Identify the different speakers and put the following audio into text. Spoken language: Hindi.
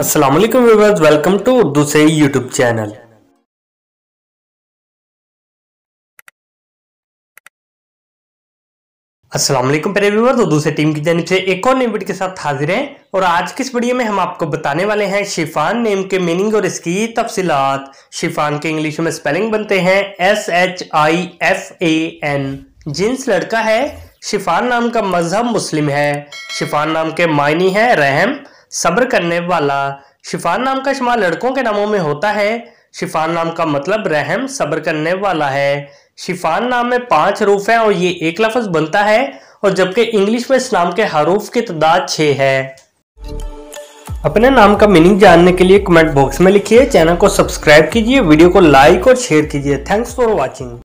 Speaker 1: Aslam viewers welcome to Urdu से यूट्यूब चैनल असलम प्यारे
Speaker 2: व्यूअर्स उर्दू से टीम की जानब से एक और नई वीडियो के साथ हाजिर हैं और आज की इस वीडियो में हम आपको बताने वाले हैं शिफान नेम के मीनिंग और इसकी तफसीलात शिफान के इंग्लिश में स्पेलिंग बनते हैं S H I F A N जिन्स लड़का है शिफान नाम का मजहब मुस्लिम है शिफान नाम के मायनी है रहम सब्र करने वाला शिफान नाम का शुमार लड़कों के नामों में होता है शिफान नाम का मतलब रहम सब्र करने वाला है शिफान नाम में पांच रूफ हैं और ये एक लफज बनता है और जबकि इंग्लिश में इस नाम के हरूफ की तादाद छः है अपने नाम का मीनिंग जानने के लिए कमेंट बॉक्स में लिखिए चैनल को सब्सक्राइब कीजिए वीडियो को लाइक और शेयर कीजिए थैंक्स
Speaker 1: फॉर वॉचिंग